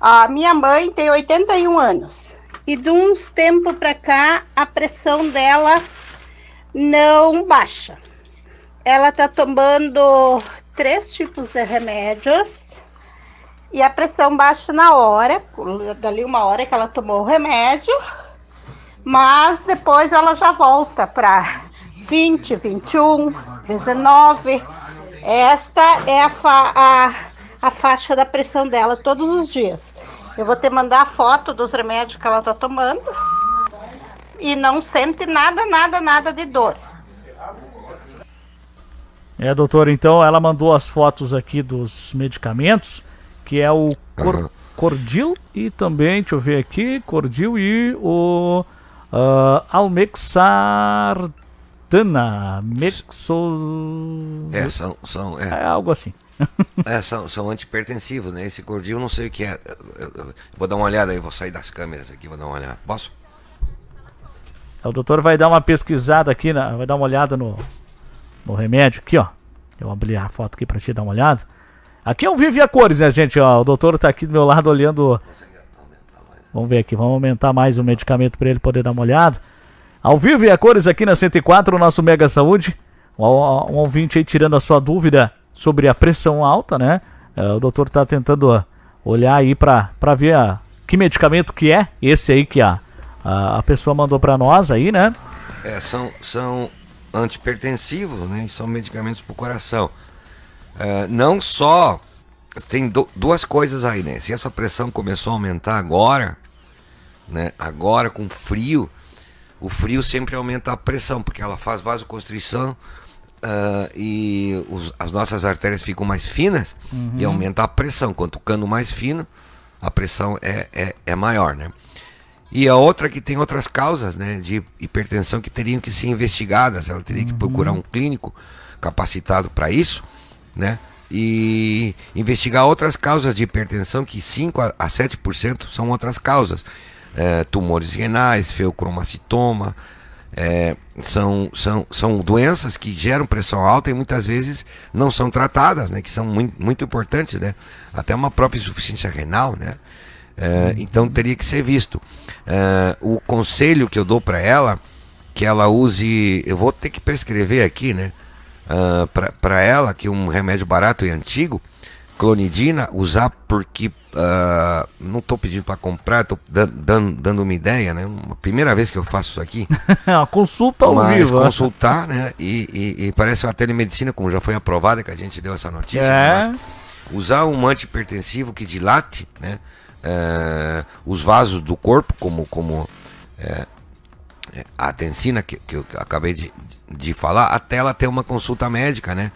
A minha mãe tem 81 anos e de uns tempos para cá a pressão dela não baixa. Ela está tomando três tipos de remédios e a pressão baixa na hora, dali uma hora que ela tomou o remédio, mas depois ela já volta para 20, 21, 19. Esta é a, fa a, a faixa da pressão dela todos os dias. Eu vou te mandar a foto dos remédios que ela está tomando e não sente nada, nada, nada de dor. É, doutor, então ela mandou as fotos aqui dos medicamentos que é o cor, Cordil e também, deixa eu ver aqui, Cordil e o uh, ah, Almexartana. Mexo... É, são, são, é. é algo assim. <laughs> é, são, são antipertensivos, né? Esse Cordil não sei o que é. Eu, eu, eu vou dar uma olhada aí, vou sair das câmeras aqui, vou dar uma olhada. Posso? O doutor vai dar uma pesquisada aqui, na, vai dar uma olhada no, no remédio aqui, ó. Eu abri a foto aqui para te dar uma olhada. Aqui é um vive a cores, né, gente? Ó, o doutor tá aqui do meu lado olhando. Vamos ver aqui, vamos aumentar mais o medicamento para ele poder dar uma olhada. Ao vivo e a cores aqui na 104, o nosso Mega Saúde. Um, um ouvinte aí tirando a sua dúvida sobre a pressão alta, né? É, o doutor tá tentando olhar aí para ver a, que medicamento que é esse aí que a, a, a pessoa mandou para nós aí, né? É, são, são antipertensivos, né? São medicamentos para o coração. Eh, não só tem do, duas coisas aí, né? Se essa pressão começou a aumentar agora, né? Agora com frio, o frio sempre aumenta a pressão, porque ela faz vasoconstrição uh, e os, as nossas artérias ficam mais finas uhum. e aumenta a pressão. Quanto o cano mais fino, a pressão é, é, é maior, né? E a outra que tem outras causas né, de hipertensão que teriam que ser investigadas, ela teria uhum. que procurar uhum. um clínico capacitado para isso né? E investigar outras causas de hipertensão, que 5 a 7% são outras causas. É, tumores renais, feocromacitoma, é, são, são, são doenças que geram pressão alta e muitas vezes não são tratadas, né? Que são muito, muito importantes, né? Até uma própria insuficiência renal, né? É, então teria que ser visto. É, o conselho que eu dou para ela, que ela use, eu vou ter que prescrever aqui, né? uh, ah, para ela, que é um remédio barato e antigo, clonidina, usar porque uh, não estou pedindo para comprar, estou dando, dando uma ideia, né? Uma primeira vez que eu faço isso aqui. <laughs> Consulta ao Mas vivo. Né? consultar, né? E, e, e parece uma telemedicina, como já foi aprovada, que a gente deu essa notícia. É. usar um antipertensivo que dilate, né? Uh, os vasos do corpo, como, como é, é, a tensina que, que eu acabei de, de falar, até ela ter uma consulta médica, né?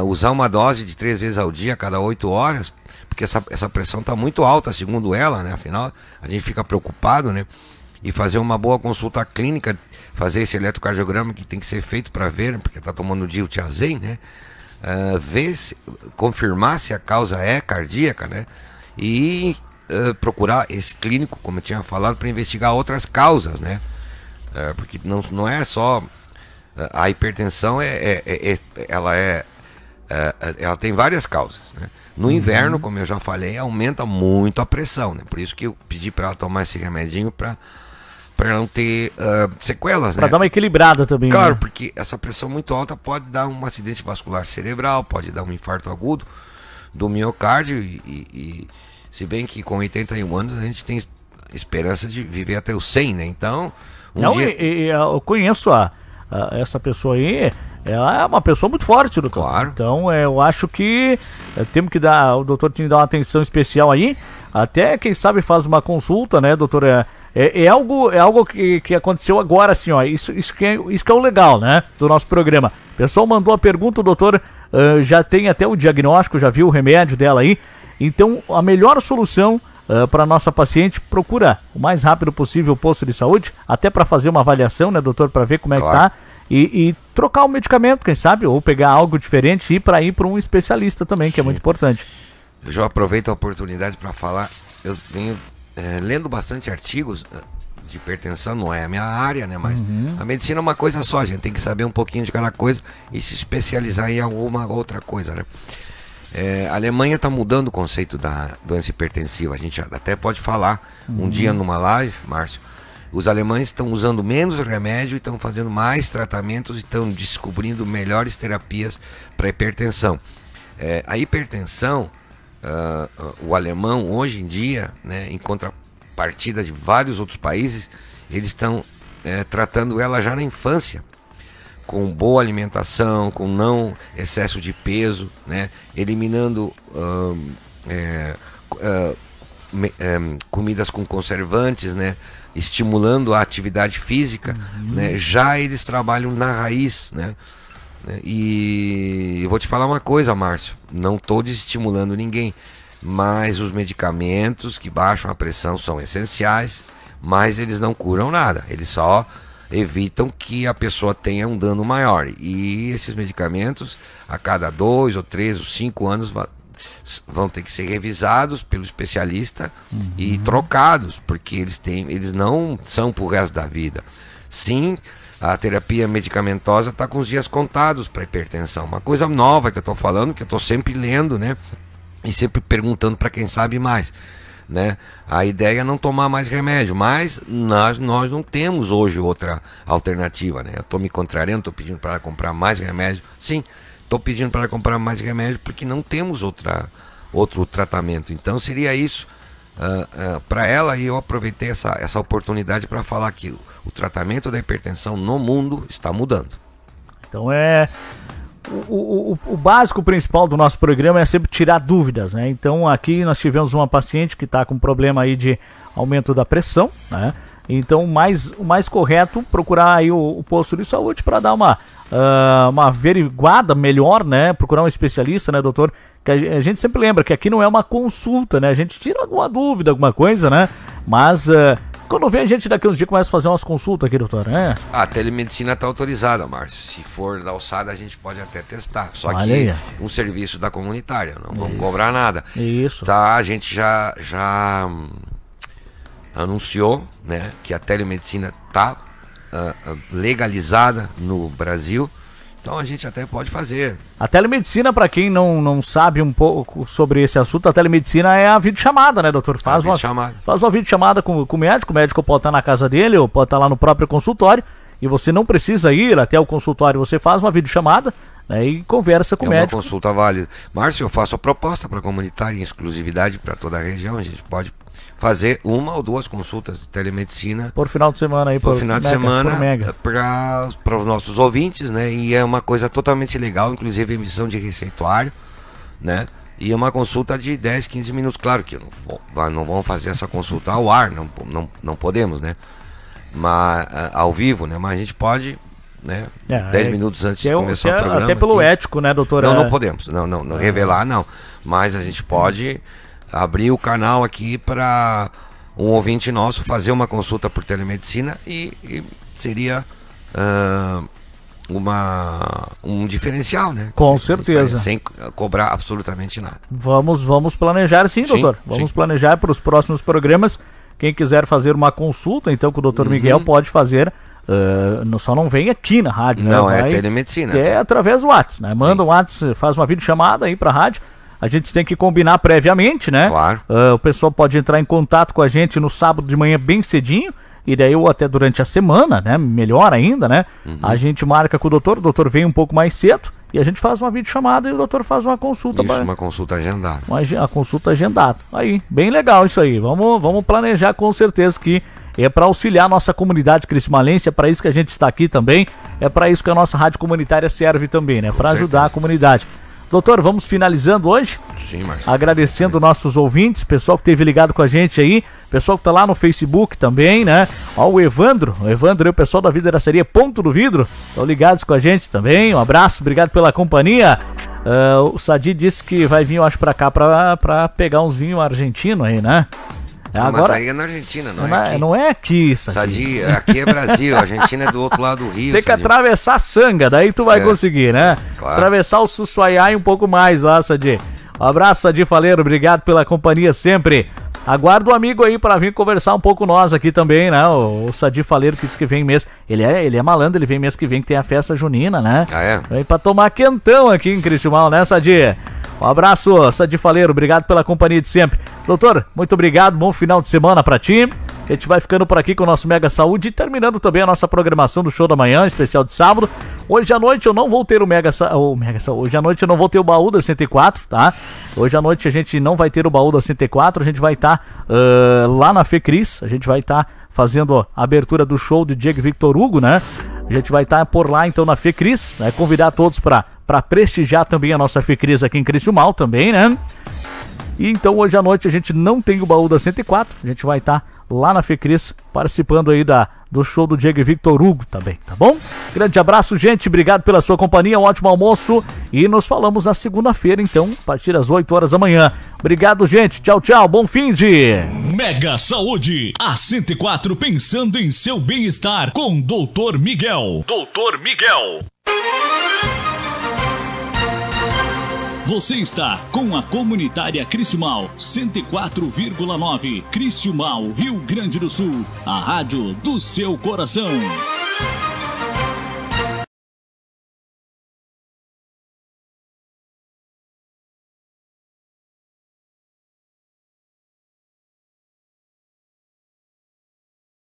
Uh, usar uma dose de três vezes ao dia, cada oito horas, porque essa, essa pressão está muito alta, segundo ela, né? Afinal, a gente fica preocupado, né? E fazer uma boa consulta clínica, fazer esse eletrocardiograma que tem que ser feito para ver, né? porque está tomando dia o tiazem, né? Uh, ver se, confirmar se a causa é cardíaca, né? E uh, procurar esse clínico, como eu tinha falado, para investigar outras causas, né? É, porque não, não é só. Eh, a hipertensão é, é, é, é ela é, eh, ela tem várias causas. Né? No uhum. inverno, como eu já falei, aumenta muito a pressão. Né? Por isso que eu pedi para ela tomar esse remedinho para para não ter uh, sequelas, pra né? Para dar uma equilibrada também. Claro, né? porque essa pressão muito alta pode dar um acidente vascular cerebral, pode dar um infarto agudo do miocárdio e, e, se bem que com 81 anos a gente tem esperança de viver até os 100, né? Então, um não, e, e, eu conheço a, a, essa pessoa aí, ela é uma pessoa muito forte, doutor. Claro. Então é, eu acho que é, temos que dar, o doutor tem que dar uma atenção especial aí. Até quem sabe faz uma consulta, né, doutor? É, é, é, algo, é algo que, que aconteceu agora, assim, ó. Isso, isso, que é, isso que é o legal, né, do nosso programa. O pessoal mandou a pergunta, o doutor uh, já tem até o diagnóstico, já viu o remédio dela aí. Então a melhor solução ah, para nossa paciente procurar o mais rápido possível o posto de saúde, até para fazer uma avaliação, né, doutor, para ver como é claro. que tá. E, e, trocar o medicamento, quem sabe, ou pegar algo diferente e ir para ir para um especialista também, Sim. que é muito importante. Eu já aproveito a oportunidade para falar, eu venho é, lendo bastante artigos eh, de hipertensão, não é a minha área, né? Mas uhum. a medicina é uma coisa só, a gente tem que saber um pouquinho de cada coisa e se especializar em alguma outra coisa, né? É, a Alemanha está mudando o conceito da doença hipertensiva. A gente até pode falar uhum. um dia numa live, Márcio. Os alemães estão usando menos remédio, e estão fazendo mais tratamentos e estão descobrindo melhores terapias para hipertensão. É, a hipertensão, uh, o alemão hoje em dia, né, em contrapartida de vários outros países, eles estão é, tratando ela já na infância com boa alimentação, com não excesso de peso, né? eliminando hum, é, hum, comidas com conservantes, né? estimulando a atividade física, uhum. né? já eles trabalham na raiz. Né? né? E eu vou te falar uma coisa, Márcio, não estou desestimulando ninguém, mas os medicamentos que baixam a pressão são essenciais, mas eles não curam nada, eles só evitam que a pessoa tenha um dano maior. E esses medicamentos, a cada dois ou três ou cinco anos, vão ter que ser revisados pelo especialista uhum. e trocados, porque eles, têm, eles não são para o resto da vida. Sim, a terapia medicamentosa está com os dias contados para hipertensão. Uma coisa nova que eu estou falando, que eu estou sempre lendo, né? E sempre perguntando para quem sabe mais né? A ideia é não tomar mais remédio, mas nós, nós não temos hoje outra alternativa, né? Eu estou me contrariando, estou pedindo para comprar mais remédio. Sim, estou pedindo para comprar mais remédio porque não temos outra, outro tratamento. Então seria isso uh, ah, uh, ah, para ela e eu aproveitei essa, essa oportunidade para falar que o, o tratamento da hipertensão no mundo está mudando. Então é o, o, o, básico principal do nosso programa é sempre tirar dúvidas, né? Então aqui nós tivemos uma paciente que está com problema aí de aumento da pressão, né? Então mais, o mais correto procurar aí o, o posto de saúde para dar uma, uh, uma averiguada melhor, né? Procurar um especialista, né, doutor? Que a, gente sempre lembra que aqui não é uma consulta, né? A gente tira alguma dúvida, alguma coisa, né? Mas uh, quando vem a gente daqui uns dias começa a fazer umas consultas aqui, doutor. né? A telemedicina está autorizada, Márcio. Se for da alçada, a gente pode até testar. Só que um serviço da comunitária, não vamos Isso. cobrar nada. Isso. Tá, a gente já, já hum, anunciou né, que a telemedicina está uh, ah, ah, legalizada no Brasil. Então a gente até pode fazer. A telemedicina, para quem não, não sabe um pouco sobre esse assunto, a telemedicina é a videochamada, né, doutor? Faz a uma chamada. Faz uma videochamada com, com o médico, o médico pode estar na casa dele ou pode estar lá no próprio consultório. E você não precisa ir até o consultório, você faz uma videochamada, né, e conversa com é o médico. É uma consulta válida. Márcio, eu faço a proposta para comunitária em exclusividade para toda a região. A gente pode fazer uma ou duas consultas de telemedicina. Por final de semana aí, por, por final de mega, semana, para os nossos ouvintes, né? E é uma coisa totalmente legal, inclusive emissão de receituário, né? E é uma consulta de 10, 15 minutos. Claro que não, ah, não vamos fazer essa consulta ao ar, não, não, não podemos, né? Mas, ao vivo, né? Mas a gente pode né? 10 é, é, minutos antes de começar é, o programa. Até pelo ético, né, doutora? Não, não podemos. Não, não, não revelar, não. Mas a gente pode. Uhum abrir o canal aqui para um ouvinte nosso fazer uma consulta por telemedicina e, e seria uh, uma, um diferencial, né? Com certeza. Sem cobrar absolutamente nada. Vamos, vamos planejar sim, doutor. Sim, vamos sim. planejar para os próximos programas. Quem quiser fazer uma consulta, então, com o doutor uhum. Miguel, pode fazer. Uh, só não vem aqui na rádio, né? Não, né? Vai, é telemedicina. É através do WhatsApp, né? Manda o um WhatsApp, faz uma videochamada aí para a rádio a gente tem que combinar previamente, né? Claro. Uh, o pessoal pode entrar em contato com a gente no sábado de manhã bem cedinho. E daí, ou até durante a semana, né? Melhor ainda, né? Uhum. A gente marca com o doutor, o doutor vem um pouco mais cedo e a gente faz uma videochamada e o doutor faz uma consulta. Isso, pra... uma consulta agendada. Uma, consulta agendada. Aí, bem legal isso aí. Vamos, vamos planejar com certeza que é para auxiliar a nossa comunidade crismalense, é para isso que a gente está aqui também, é para isso que a nossa rádio comunitária serve também, né? Para ajudar a comunidade. Doutor, vamos finalizando hoje. Sim, Marcelo. Agradecendo nossos ouvintes, pessoal que teve ligado com a gente aí, pessoal que tá lá no Facebook também, né? Ó, o Evandro, o Evandro e o pessoal da vida Vidraçaria Ponto do Vidro, estão ligados com a gente também. Um abraço, obrigado pela companhia. Uh, o Sadi disse que vai vir, eu acho, pra cá para pra pegar uns vinhos argentinos aí, né? Agora, mas aí é na Argentina, não, é não é aqui. Não é aqui isso Sadi, aqui é Brasil, a Argentina é do outro lado do Rio. Tem que Sadi. atravessar a Sanga, daí tu vai é. conseguir, né? Claro. Atravessar o Sussuaiá e um pouco mais lá, Sadi. Um abraço, Sadi Faleiro, obrigado pela companhia sempre. Aguardo o um amigo aí para vir conversar um pouco nós aqui também, né? O, o Sadi Faleiro que diz que vem mês. Ele é, ele é malandro, ele vem mês que vem que tem a festa junina, né? Ah, é? Vem pra tomar quentão aqui em Cristiumal, né, Sadi? Um abraço, Faleiro. Obrigado pela companhia de sempre. Doutor, muito obrigado. Bom final de semana para ti. A gente vai ficando por aqui com o nosso Mega Saúde e terminando também a nossa programação do show da manhã, especial de sábado. Hoje à noite eu não vou ter o Mega o Mega Hoje à noite eu não vou ter o baú da 104, tá? Hoje à noite a gente não vai ter o baú da 104, a gente vai estar tá, uh, lá na Fecris, a gente vai estar tá fazendo a abertura do show de Diego Victor Hugo, né? A gente vai estar tá por lá então na Fecris, né? Convidar todos para para prestigiar também a nossa Ficris aqui em Criciúmal também, né? E então hoje à noite a gente não tem o baú da 104, a gente vai estar tá lá na Ficris participando aí da, do show do Diego e Victor Hugo também, tá bom? Grande abraço, gente, obrigado pela sua companhia, um ótimo almoço e nos falamos na segunda-feira, então, a partir das 8 horas da manhã. Obrigado, gente, tchau, tchau, bom fim de... Mega Saúde, a 104 pensando em seu bem-estar com Dr. Miguel. Dr. Miguel. Você está com a comunitária Criciumal 104,9 Criciumal, Rio Grande do Sul, a rádio do seu coração.